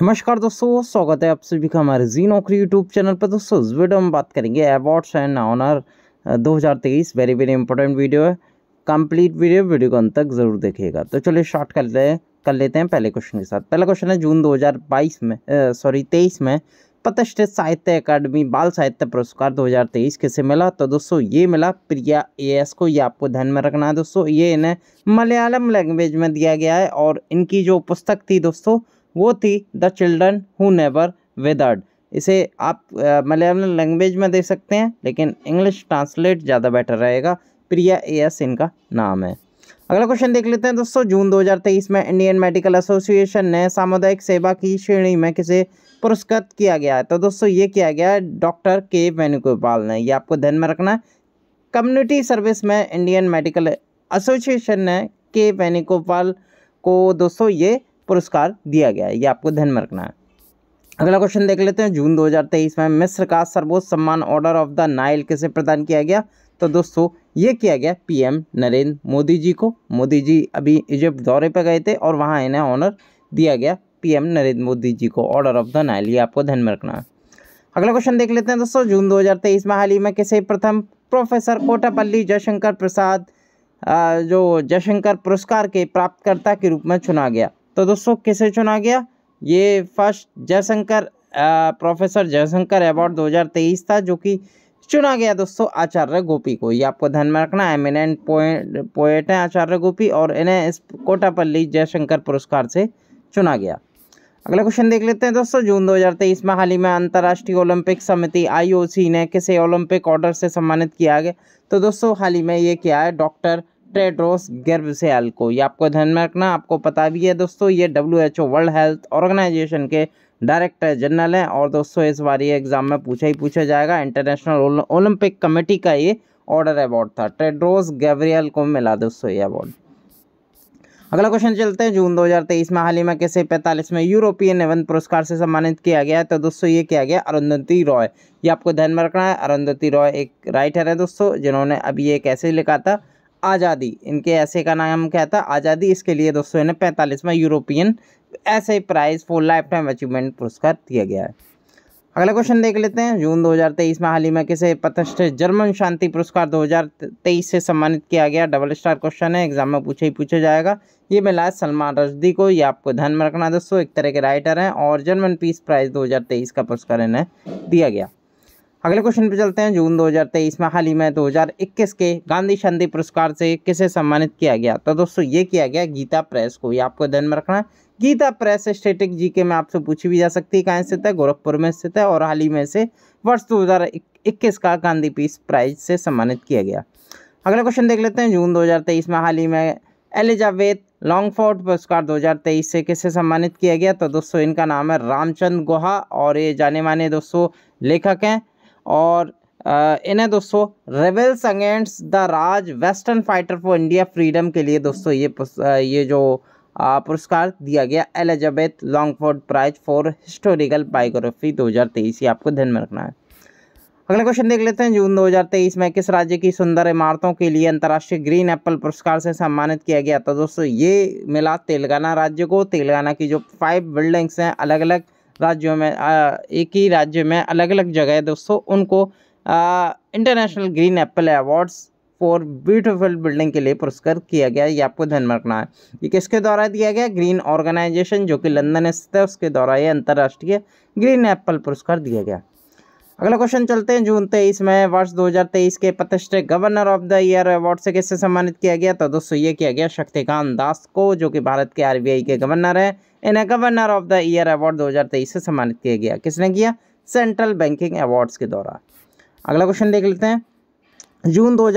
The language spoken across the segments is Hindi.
नमस्कार दोस्तों स्वागत है आप सभी का हमारे जी नौकरी यूट्यूब चैनल पर दोस्तों इस वीडियो में बात करेंगे awards and honour 2023 very very important video है कंप्लीट वीडियो वीडियो को अंत तक जरूर देखिएगा तो चलिए शॉर्ट कर ले कर लेते हैं पहले क्वेश्चन के साथ पहला क्वेश्चन है जून 2022 में सॉरी तेईस में प्रतिष्ठित साहित्य अकादमी बाल साहित्य पुरस्कार 2023 किसे मिला तो दोस्तों ये मिला प्रिया ए एस को ये आपको ध्यान में रखना है दोस्तों ये इन्हें मलयालम लैंग्वेज में दिया गया है और इनकी जो पुस्तक थी दोस्तों वो थी the children who never withered इसे आप मलयालम लैंग्वेज में दे सकते हैं लेकिन इंग्लिश ट्रांसलेट ज़्यादा बेटर रहेगा प्रिया ए एस इनका नाम है अगला क्वेश्चन देख लेते हैं दोस्तों जून 2023 में इंडियन मेडिकल एसोसिएशन ने सामुदायिक सेवा की श्रेणी में किसे पुरस्कृत किया गया है तो दोस्तों ये किया गया है डॉक्टर के वेणुगोपाल ने ये आपको ध्यान में रखना है कम्युनिटी सर्विस में इंडियन मेडिकल एसोसिएशन ने के वेणुगोपाल को दोस्तों ये पुरस्कार दिया गया है ये आपको ध्यान में रखना है अगला क्वेश्चन देख लेते हैं जून 2023 में मिस्र का सर्वोच्च सम्मान ऑर्डर ऑफ द नाइल किसे प्रदान किया गया तो दोस्तों ये किया गया पीएम नरेंद्र मोदी जी को मोदी जी अभी इजिप्ट दौरे पर गए थे और वहाँ इन्हें ऑनर दिया गया पीएम नरेंद्र मोदी जी को ऑर्डर ऑफ द नाइल ये आपको ध्यान में रखना है अगला क्वेश्चन देख लेते हैं दोस्तों जून 2023 में हाल ही में किसे प्रथम प्रोफेसर कोटापल्ली जयशंकर प्रसाद जो जयशंकर पुरस्कार के प्राप्तकर्ता के रूप में चुना गया तो दोस्तों किसे चुना गया ये first Jayashankar professor Jayashankar award दो था जो कि चुना गया दोस्तों आचार्य गोपी को ये आपको ध्यान में रखना है एमिनेंट पोएट पोएट हैं आचार्य गोपी और इन्हें इस कोटापल्ली जयशंकर पुरस्कार से चुना गया अगला क्वेश्चन देख लेते हैं दोस्तों जून 2023 में हाल ही में अंतर्राष्ट्रीय ओलंपिक समिति आईओसी ने किसे ओलंपिक ऑर्डर से सम्मानित किया गया तो दोस्तों हाल ही में ये क्या है डॉक्टर टेड्रोस गर्बसेल को ये आपको ध्यान में रखना आपको पता भी है दोस्तों ये W H O world health organization के डायरेक्टर जनरल हैं और दोस्तों इस बार ये एग्ज़ाम में पूछा ही पूछा जाएगा इंटरनेशनल ओलंपिक कमेटी का ये ऑर्डर अवार्ड था टेड्रोस गैब्रियल को मिला दोस्तों ये अवार्ड अगला क्वेश्चन चलते हैं जून 2023 में हाल ही में पैंतालीस पैंतालीसवें यूरोपियन एवं पुरस्कार से सम्मानित किया गया है तो दोस्तों ये किया गया अरुंधति रॉय ये आपको ध्यान में रखना है अरुंधति रॉय एक राइटर है दोस्तों जिन्होंने अभी ये कैसे लिखा था आज़ादी इनके ऐसे का नाम क्या था आज़ादी इसके लिए दोस्तों इन्हें पैंतालीसवां यूरोपियन ऐसे prize for lifetime achievement पुरस्कार दिया गया है अगला क्वेश्चन देख लेते हैं जून 2023 में हाल ही में किसे प्रतिष्ठित जर्मन शांति पुरस्कार 2023 से सम्मानित किया गया डबल स्टार क्वेश्चन है एग्जाम में पूछे ही पूछा जाएगा ये मिला है सलमान रजदी को ये आपको ध्यान में रखना दोस्तों एक तरह के राइटर हैं और जर्मन पीस प्राइज 2023 का पुरस्कार इन्हें दिया गया अगले क्वेश्चन पे चलते हैं जून 2023 में हाल ही में 2021 के गांधी शांति पुरस्कार से किसे सम्मानित किया गया तो दोस्तों ये किया गया गीता प्रेस को ये आपको ध्यान में रखना है गीता प्रेस स्टेटिक जी के में आपसे पूछी भी जा सकती है कहाँ स्थित है गोरखपुर में स्थित है और हाल ही में से वर्ष दो का गांधी पीस प्राइज से सम्मानित किया गया अगला क्वेश्चन देख लेते हैं जून दो में हाल ही में एलिजाबेथ लॉन्गफोर्ड पुरस्कार 2023 से किसे सम्मानित किया गया तो दोस्तों इनका नाम है रामचंद गुहा और ये जाने माने दोस्तों लेखक हैं और इन्हें दोस्तों rebels against the Raj western fighter for India freedom के लिए दोस्तों ये ये जो पुरस्कार दिया गया Elizabeth Longford prize for historical biography 2023 ये आपको ध्यान में रखना है अगला क्वेश्चन देख लेते हैं जून 2023 में किस राज्य की सुंदर इमारतों के लिए अंतर्राष्ट्रीय ग्रीन एप्पल पुरस्कार से सम्मानित किया गया था दोस्तों ये मिला तेलंगाना राज्य को तेलंगाना की जो फाइव बिल्डिंग्स हैं अलग अलग राज्यों में एक ही राज्य में अलग अलग जगह है दोस्तों उनको international green apple awards for beautiful building के लिए पुरस्कृत किया गया ये आपको ध्यान रखना है ये किसके द्वारा दिया गया ग्रीन ऑर्गेनाइजेशन जो कि लंदन स्थित है उसके द्वारा ये अंतर्राष्ट्रीय ग्रीन एप्पल पुरस्कार दिया गया अगला क्वेश्चन चलते हैं जून तेईस में वर्ष 2023 के प्रतिष्ठित governor of the year award से किससे सम्मानित किया गया तो दोस्तों ये किया गया शक्तिकांत दास को जो कि भारत के आरबीआई के गवर्नर हैं इन्हें governor of the year award 2023 से सम्मानित किया गया किसने किया सेंट्रल बैंकिंग अवार्ड्स के दौरान अगला क्वेश्चन देख लेते हैं जून दो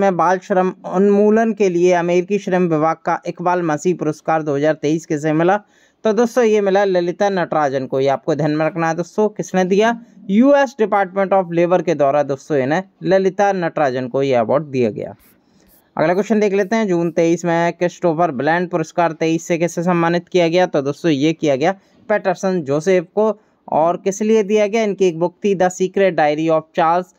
में बाल श्रम उन्मूलन के लिए अमेरिकी श्रम विभाग का इकबाल मसीह पुरस्कार दो किसे मिला तो दोस्तों ये मिला ललिता नटराजन को ये आपको ध्यान में रखना है दोस्तों किसने दिया यूएस डिपार्टमेंट ऑफ लेबर के द्वारा दोस्तों इन्हें ललिता नटराजन को ये अवार्ड दिया गया अगला क्वेश्चन देख लेते हैं जून तेईस में क्रिस्टोफर ब्लैंड पुरस्कार तेईस से कैसे सम्मानित किया गया तो दोस्तों ये किया गया पैटरसन जोसेफ को और किस लिए दिया गया इनकी एक बुक थी the secret diary of Charles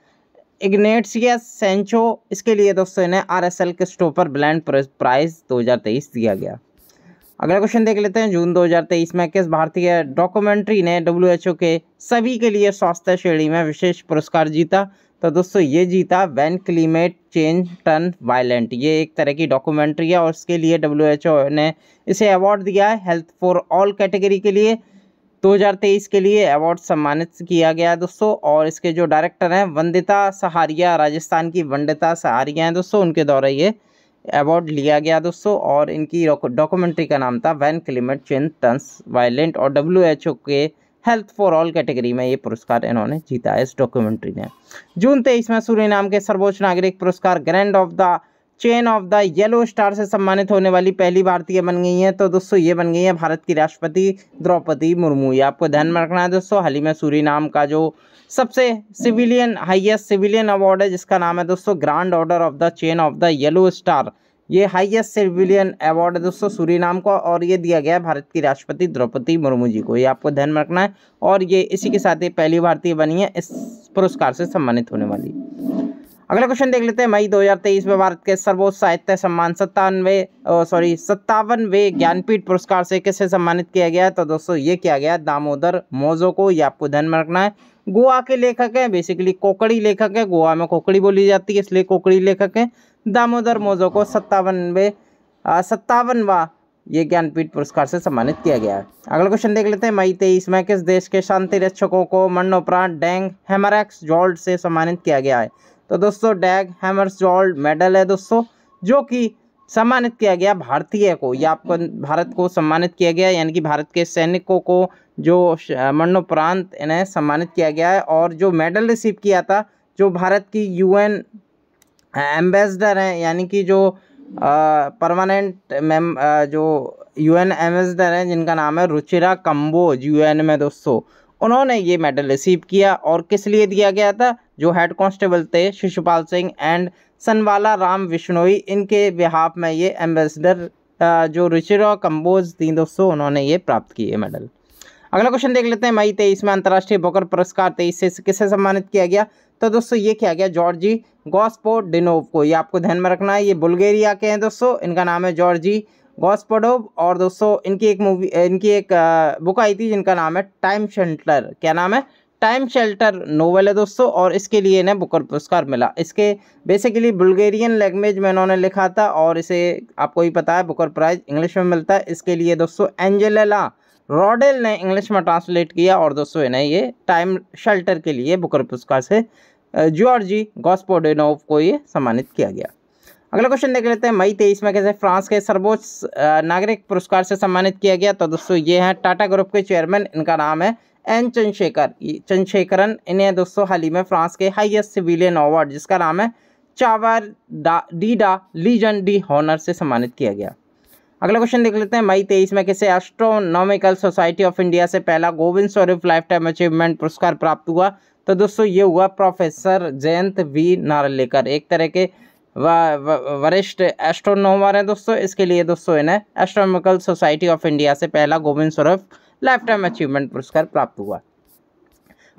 Ignatius या सेंचो इसके लिए दोस्तों इन्हें R S L Christopher Bland prize तेईस दिया गया अगला क्वेश्चन देख लेते हैं जून 2023 में किस भारतीय डॉक्यूमेंट्री ने डब्ल्यूएचओ के सभी के लिए स्वास्थ्य श्रेणी में विशेष पुरस्कार जीता तो दोस्तों ये जीता when climate change turn violent ये एक तरह की डॉक्यूमेंट्री है और इसके लिए डब्ल्यूएचओ ने इसे अवार्ड दिया है हेल्थ फॉर ऑल कैटेगरी के लिए 2023 के लिए अवार्ड सम्मानित किया गया है दोस्तों और इसके जो डायरेक्टर हैं वंदिता सहारिया राजस्थान की वंदिता सहारिया हैं दोस्तों उनके द्वारा ये अवार्ड लिया गया दोस्तों और इनकी डॉक्यूमेंट्री का नाम था when climate change turns violent और डब्ल्यू एच ओ के हेल्थ फॉर ऑल कैटेगरी में ये पुरस्कार इन्होंने जीता है इस डॉक्यूमेंट्री ने जून तेईस में सूर्य नाम के सर्वोच्च नागरिक पुरस्कार grand of the chain of the yellow star से सम्मानित होने वाली पहली भारतीय बन गई हैं तो दोस्तों ये बन गई हैं भारत की राष्ट्रपति द्रौपदी मुर्मू ये आपको ध्यान में रखना है दोस्तों हाल ही में सूरी नाम का जो सबसे सिविलियन हाईएस्ट सिविलियन अवार्ड है जिसका नाम है दोस्तों grand order of the chain of the yellow star ये हाईएस्ट सिविलियन अवार्ड है दोस्तों सूरी नाम को और ये दिया गया है भारत की राष्ट्रपति द्रौपदी मुर्मू जी को ये आपको ध्यान में रखना है और ये इसी के साथ ही पहली भारतीय बनी है इस पुरस्कार से सम्मानित होने वाली अगला क्वेश्चन देख लेते हैं मई 2023 में भारत के सर्वोच्च साहित्य सम्मान सत्तानवे सॉरी सत्तावनवे ज्ञानपीठ पुरस्कार से किसे सम्मानित किया गया तो दोस्तों ये किया गया दामोदर मोजो को ये आपको ध्यान में रखना है गोवा के लेखक हैं बेसिकली कोकड़ी लेखक है गोवा में कोकड़ी बोली जाती है इसलिए कोकड़ी लेखक हैं दामोदर मोजो को सत्तावनवे सत्तावनवा ये ज्ञानपीठ पुरस्कार से सम्मानित किया गया है अगला क्वेश्चन देख लेते हैं मई तेईस में किस देश के शांति रक्षकों को मरणोपरांत डेंग हेमरैक्स जॉल्ट से सम्मानित किया गया है तो दोस्तों डैग हैमर्स सोल्ड मेडल है दोस्तों जो कि सम्मानित किया गया भारतीय को या आपको भारत को सम्मानित किया गया यानी कि भारत के सैनिकों को जो मरणोपरांत इन्हें सम्मानित किया गया है और जो मेडल रिसीव किया था जो भारत की यूएन एम्बेसडर हैं यानी कि जो परमानेंट मेम जो यूएन एम्बेसडर हैं जिनका नाम है रुचिरा कम्बोज यूएन में दोस्तों उन्होंने ये मेडल रिसीव किया और किस लिए दिया गया था जो हेड कांस्टेबल थे शिशुपाल सिंह एंड सनवाला राम विश्नोई इनके बिहाफ में ये एम्बेसडर जो रिचिरो कंबोज थी दोस्तों उन्होंने ये प्राप्त किए मेडल अगला क्वेश्चन देख लेते हैं मई तेईस में अंतर्राष्ट्रीय बकर पुरस्कार तेईस से किसे सम्मानित किया गया तो दोस्तों ये किया गया जॉर्जी गॉस्पो डिनोव को ये आपको ध्यान में रखना है ये बुल्गेरिया के हैं दोस्तों इनका नाम है जॉर्जी गॉस्पडोव और दोस्तों इनकी एक मूवी इनकी एक बुक आई थी जिनका नाम है टाइम शेल्टर क्या नाम है टाइम शेल्टर नोवेल है दोस्तों और इसके लिए इन्हें बुकर पुरस्कार मिला इसके बेसिकली बुल्गेरियन लैंग्वेज में इन्होंने लिखा था और इसे आपको ही पता है बुकर प्राइज़ इंग्लिश में मिलता है इसके लिए दोस्तों एंजेलेला रॉडेल ने इंग्लिश में ट्रांसलेट किया और दोस्तों इन्हें ये टाइम शेल्टर के लिए बुकर पुरस्कार से जॉर्जी गॉस्पोडेनोव को ये सम्मानित किया गया अगला क्वेश्चन देख लेते हैं मई तेईस में कैसे फ्रांस के सर्वोच्च नागरिक पुरस्कार से सम्मानित किया गया तो दोस्तों ये हैं टाटा ग्रुप के चेयरमैन इनका नाम है एन चंद्रशेखर चंद्रशेखरन इन्हें दोस्तों हाल ही में फ्रांस के हाईएस्ट सिविलियन अवार्ड जिसका नाम है चावर डा डा लीजन डी हॉनर से सम्मानित किया गया अगला क्वेश्चन देख लेते हैं मई तेईस में किसे एस्ट्रोनॉमिकल सोसाइटी ऑफ इंडिया से पहला गोविंद स्वरूप लाइफ टाइम अचीवमेंट पुरस्कार प्राप्त हुआ तो दोस्तों ये हुआ प्रोफेसर जयंत वी नारलेकर एक तरह के वरिष्ठ एस्ट्रोनोमर हैं दोस्तों इसके लिए दोस्तों इन्हें एस्ट्रोनोमिकल सोसाइटी ऑफ इंडिया से पहला गोविंद स्वरूप लाइफ टाइम अचीवमेंट पुरस्कार प्राप्त हुआ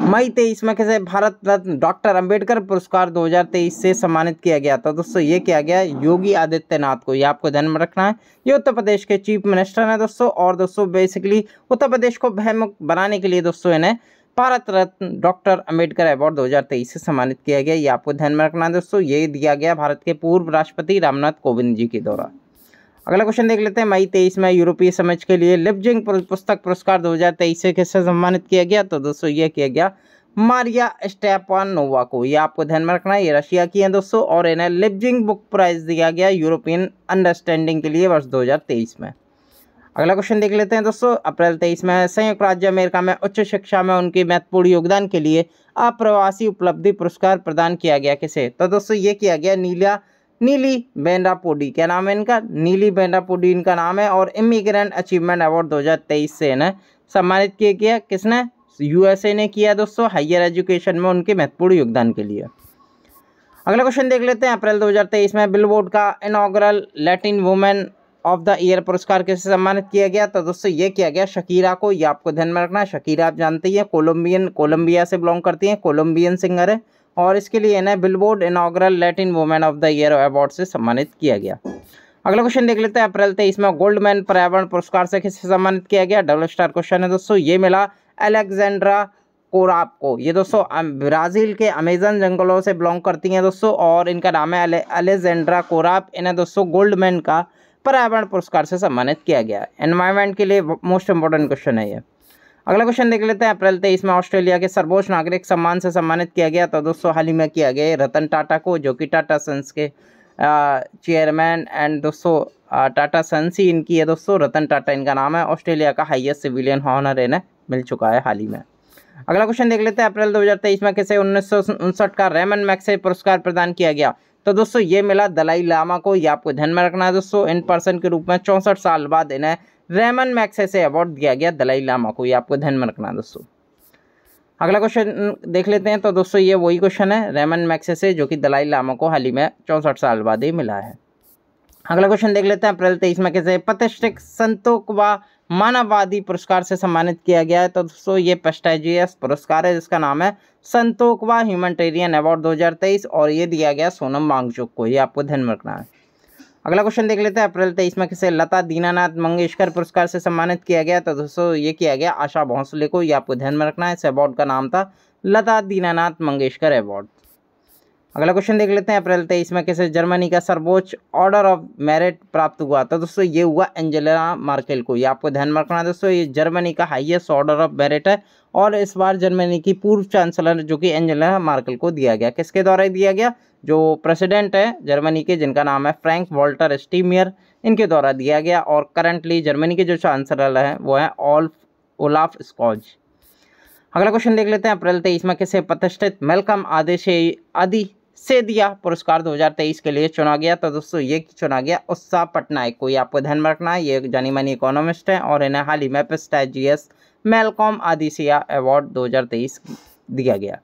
मई तेईस में किसे भारत रत्न डॉक्टर अंबेडकर पुरस्कार 2023 से सम्मानित किया गया था दोस्तों ये किया गया योगी आदित्यनाथ को ये आपको ध्यान में रखना है ये उत्तर प्रदेश के चीफ मिनिस्टर हैं दोस्तों और दोस्तों बेसिकली उत्तर प्रदेश को भयमुक्त बनाने के लिए दोस्तों इन्हें भारत रत्न डॉक्टर अम्बेडकर अवार्ड 2023 से सम्मानित किया गया ये आपको ध्यान में रखना है दोस्तों ये दिया गया भारत के पूर्व राष्ट्रपति रामनाथ कोविंद जी के द्वारा अगला क्वेश्चन देख लेते हैं मई तेईस में यूरोपीय समझ के लिए लिपजिंग पुस्तक पुरस्कार 2023 से किससे सम्मानित किया गया तो दोस्तों यह किया गया मारिया स्टेपान नोवा को यह आपको ध्यान में रखना है ये रशिया की है दोस्तों और इन्हें लिपजिंग बुक प्राइज दिया गया यूरोपियन अंडरस्टैंडिंग के लिए वर्ष 2023 में अगला क्वेश्चन देख लेते हैं दोस्तों अप्रैल तेईस में संयुक्त राज्य अमेरिका में उच्च शिक्षा में उनके महत्वपूर्ण योगदान के लिए अप्रवासी उपलब्धि पुरस्कार प्रदान किया गया किसे तो दोस्तों ये किया गया नीला नीली बेंड्रापोडी क्या नाम है इनका नीली बेंड्रापोडी इनका नाम है और इमिग्रेंट अचीवमेंट अवार्ड तेईस से इन्हें सम्मानित किया गया किसने यूएसए ने किया दोस्तों हायर एजुकेशन में उनके महत्वपूर्ण योगदान के लिए अगला क्वेश्चन देख लेते हैं अप्रैल 2023 में बिलबोर्ड का inaugural Latin women of the year पुरस्कार किसे सम्मानित किया गया तो दोस्तों ये किया गया शकीरा को ये आपको ध्यान में रखना है शकीरा आप जानते ही कोलंबियन कोलंबिया से बिलोंग करती हैं कोलम्बियन सिंगर है और इसके लिए इन्हें Billboard inaugural Latin women of the year award से सम्मानित किया गया अगला क्वेश्चन देख लेते हैं अप्रैल तेईस में मैन पर्यावरण पुरस्कार से किसे सम्मानित किया गया डबल स्टार क्वेश्चन है दोस्तों ये मिला अलेक्जेंड्रा कोराप को ये दोस्तों ब्राज़ील के अमेजन जंगलों से बिलोंग करती हैं दोस्तों और इनका नाम है अले कोराप इन्हें दोस्तों गोल्ड मैन का पर्यावरण पुरस्कार से सम्मानित किया गया एनवायरमेंट के लिए मोस्ट इंपॉर्टेंट क्वेश्चन है ये अगला क्वेश्चन देख लेते हैं अप्रैल तेईस में ऑस्ट्रेलिया के सर्वोच्च नागरिक सम्मान से सम्मानित किया गया तो दोस्तों हाल ही में किया गया रतन टाटा को जो कि टाटा सन्स के चेयरमैन एंड दोस्तों टाटा सन्स ही इनकी है दोस्तों रतन टाटा इनका नाम है ऑस्ट्रेलिया का हाइएस्ट सिविलियन हॉनर इन्हें मिल चुका है हाल ही में अगला क्वेश्चन देख लेते हैं अप्रैल 2023 में किसे उन्नीस का रेमन मैक्से पुरस्कार प्रदान किया गया तो दोस्तों ये मिला दलाई लामा को ये आपको ध्यान में रखना है दोस्तों इन पर्सन के रूप में चौंसठ साल बाद इन्हें रेमन मैक्से से अवार्ड दिया गया दलाई लामा को ये आपको ध्यान में रखना है दोस्तों अगला क्वेश्चन देख लेते हैं तो दोस्तों ये वही क्वेश्चन है रेमन मैक्से से जो कि दलाई लामा को हाल ही में चौंसठ साल बाद ही मिला है अगला क्वेश्चन देख लेते हैं अप्रैल तेईस में कैसे प्रतिष्ठित संतों व मानववादी पुरस्कार से सम्मानित किया गया है तो दोस्तों ये पेस्टाइजियस पुरस्कार है जिसका नाम है संतोकवा ह्यूमनटेरियन अवार्ड 2023 और ये दिया गया सोनम वांगचुक को ये आपको ध्यान में रखना है अगला क्वेश्चन देख लेते हैं अप्रैल तेईस में किसे लता दीनानाथ मंगेशकर पुरस्कार से सम्मानित किया गया तो दोस्तों ये किया गया आशा भोंसले को ये आपको ध्यान में रखना है इस अवार्ड का नाम था लता दीनानाथ मंगेशकर अवार्ड अगला क्वेश्चन देख लेते हैं अप्रैल तेईस में कैसे जर्मनी का सर्वोच्च ऑर्डर ऑफ मेरिट प्राप्त हुआ तो दोस्तों ये हुआ एंजेला मार्केल को ये आपको ध्यान में रखना है दोस्तों ये जर्मनी का हाईएस्ट ऑर्डर ऑफ मेरिट है और इस बार जर्मनी की पूर्व चांसलर जो कि एंजेला मार्केल को दिया गया किसके द्वारा दिया गया जो प्रेसिडेंट है जर्मनी के जिनका नाम है फ्रैंक वॉल्टर स्टीमियर इनके द्वारा दिया गया और करंटली जर्मनी के जो चांसलर हैं वो हैं ऑल्फ ओलाफ स्कॉज अगला क्वेश्चन देख लेते हैं अप्रैल तेईस में किसे प्रतिष्ठित मेलकम आदेश आदि से दिया पुरस्कार 2023 के लिए चुना गया तो दोस्तों ये चुना गया उत्साह पटनायक को ये आपको ध्यान में रखना है ये जानी मानी इकोनॉमिस्ट हैं और इन्हें हाल ही में पेस्टाजीएस मेलकॉम आदिसिया अवार्ड 2023 दिया गया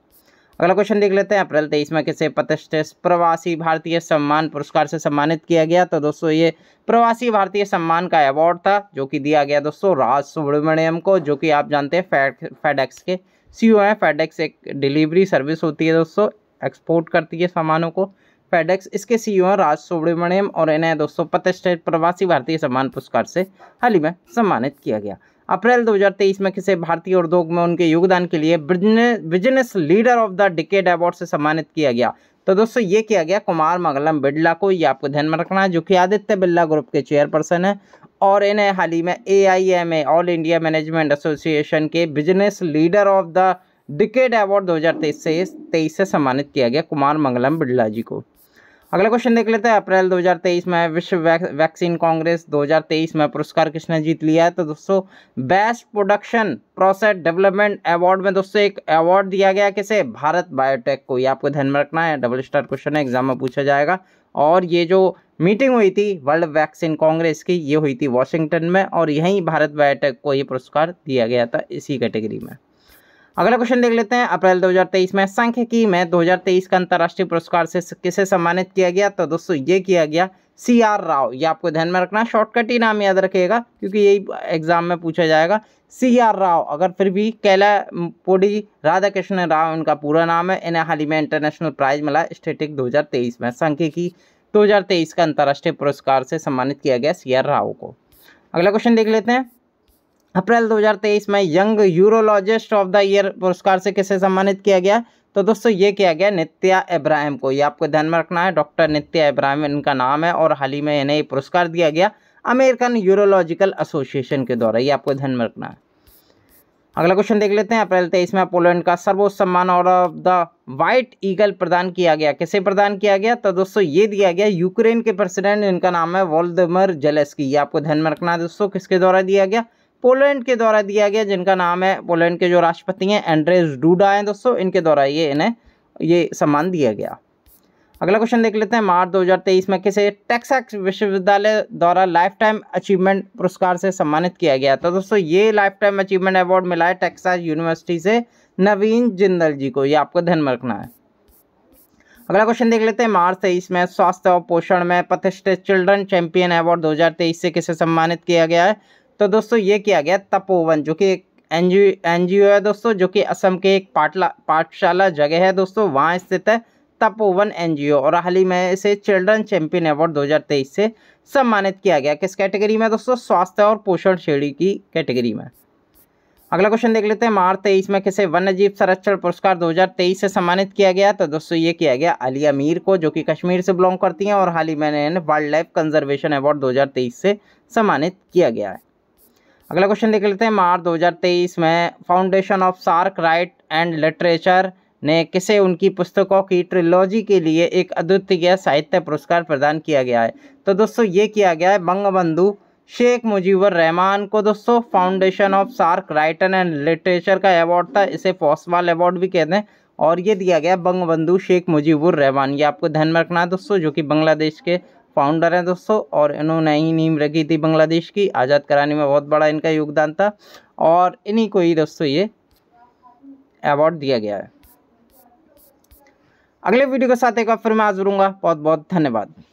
अगला क्वेश्चन देख लेते हैं अप्रैल तेईस में किसे प्रतिष्ठित प्रवासी भारतीय सम्मान पुरस्कार से सम्मानित किया गया तो दोस्तों ये प्रवासी भारतीय सम्मान का अवार्ड था जो कि दिया गया दोस्तों राज सुब्रमण्यम को जो कि आप जानते हैं फेडेक्स के सीईओ हैं फेडेक्स एक डिलीवरी सर्विस होती है दोस्तों एक्सपोर्ट करती है सामानों को फेडेक्स इसके सीईओ राज सुब्रमण्यम और इन्हें दोस्तों प्रतिष्ठित प्रवासी भारतीय सम्मान पुरस्कार से हाल ही में सम्मानित किया गया अप्रैल 2023 में किसी भारतीय उद्योग में उनके योगदान के लिए business leader of the decade award से सम्मानित किया गया तो दोस्तों ये किया गया कुमार मंगलम बिड़ला को ये आपको ध्यान में रखना है जो कि आदित्य बिरला ग्रुप के चेयरपर्सन है और इन्हें हाल ही में A I M A all India management association के business leader of the decade award 2023 से तेईस से सम्मानित किया गया कुमार मंगलम बिरला जी को अगला क्वेश्चन देख लेते हैं अप्रैल 2023 में विश्व वैक्सीन कांग्रेस 2023 में पुरस्कार किसने जीत लिया है तो दोस्तों best production process development award में दोस्तों एक अवार्ड दिया गया किसे भारत बायोटेक को ये आपको ध्यान में रखना है डबल स्टार क्वेश्चन है एग्जाम में पूछा जाएगा और ये जो मीटिंग हुई थी वर्ल्ड वैक्सीन कांग्रेस की ये हुई थी वॉशिंगटन में और यहीं भारत बायोटेक को ये पुरस्कार दिया गया था इसी कैटेगरी में अगला क्वेश्चन देख लेते हैं अप्रैल 2023 में सांख्यिकी में 2023 का अंतर्राष्ट्रीय पुरस्कार से किसे सम्मानित किया गया तो दोस्तों ये किया गया सी आर राव ये आपको ध्यान में रखना शॉर्टकट ही नाम याद रखिएगा क्योंकि यही एग्जाम में पूछा जाएगा सी आर राव अगर फिर भी कैला पोडी कृष्ण राव इनका पूरा नाम है इन्हें हाल ही में इंटरनेशनल प्राइज मिला स्टेटिक दो में सांख्यिकी दो का अंतर्राष्ट्रीय पुरस्कार से सम्मानित किया गया सी आर राव को अगला क्वेश्चन देख लेते हैं अप्रैल 2023 में young urologist of the year पुरस्कार से किसे सम्मानित किया गया तो दोस्तों ये किया गया नित्या इब्राहिम को ये आपको ध्यान में रखना है डॉक्टर नित्या इब्राहिम इनका नाम है और हाल ही में इन्हें ये पुरस्कार दिया गया अमेरिकन यूरोलॉजिकल एसोसिएशन के द्वारा ये आपको ध्यान में रखना है अगला क्वेश्चन देख लेते हैं अप्रैल तेईस में पोलैंड का सर्वोच्च सम्मान और ऑफ द वाइट ईगल प्रदान किया गया किसे प्रदान किया गया तो दोस्तों ये दिया गया यूक्रेन के प्रेसिडेंट इनका नाम है वोल्दमर जेलेस्की ये आपको ध्यान में रखना है दोस्तों किसके द्वारा दिया गया पोलैंड के द्वारा दिया गया जिनका नाम है पोलैंड के जो राष्ट्रपति हैं एंड्रेस डूडा हैं दोस्तों इनके द्वारा ये इन्हें ये सम्मान दिया गया अगला क्वेश्चन देख लेते हैं मार्च 2023 में किसे टेक्सास विश्वविद्यालय द्वारा लाइफ टाइम अचीवमेंट पुरस्कार से सम्मानित किया गया था दोस्तों ये लाइफ टाइम अचीवमेंट अवार्ड मिला है टेक्सास यूनिवर्सिटी से नवीन जिंदल जी को ये आपको ध्यान में रखना है अगला क्वेश्चन देख लेते हैं मार्च तेईस में स्वास्थ्य और पोषण में प्रतिष्ठित चिल्ड्रन चैंपियन अवार्ड दो से किसे सम्मानित किया गया है तो दोस्तों ये किया गया तपोवन जो कि एक एन जी है दोस्तों जो कि असम के एक पाटला पाठशाला जगह है दोस्तों वहाँ स्थित है तपोवन एनजीओ और हाल ही में इसे चिल्ड्रन चैंपियन अवार्ड 2023 से सम्मानित किया गया किस कैटेगरी में दोस्तों स्वास्थ्य और पोषण श्रेणी की कैटेगरी में अगला क्वेश्चन देख लेते हैं मार्च तेईस में किसे वन्यजीव संरक्षण पुरस्कार 2023 से सम्मानित किया गया तो दोस्तों ये किया गया अली अमीर को जो कि कश्मीर से बिलोंग करती हैं और हाल ही में वाइल्ड लाइफ कंजर्वेशन अवार्ड 2023 से सम्मानित किया गया है अगला क्वेश्चन देख लेते हैं मार्च 2023 में foundation of SAARC write and literature ने किसे उनकी पुस्तकों की ट्रिलॉजी के लिए एक अद्वितीय साहित्य पुरस्कार प्रदान किया गया है तो दोस्तों ये किया गया है बंगबंधु शेख मुजीबर रहमान को दोस्तों foundation of SAARC writer and literature का अवार्ड था इसे फॉसवाल अवार्ड भी कहते हैं और ये दिया गया बंगबंधु शेख मुजीबुर रहमान ये आपको ध्यान में रखना है दोस्तों जो कि बांग्लादेश के फाउंडर हैं दोस्तों और इन्होंने ही नींव रखी थी बांग्लादेश की आज़ाद कराने में बहुत बड़ा इनका योगदान था और इन्हीं को ही दोस्तों ये अवार्ड दिया गया है अगले वीडियो के साथ एक बार फिर मैं आज जुड़ूंगा बहुत बहुत धन्यवाद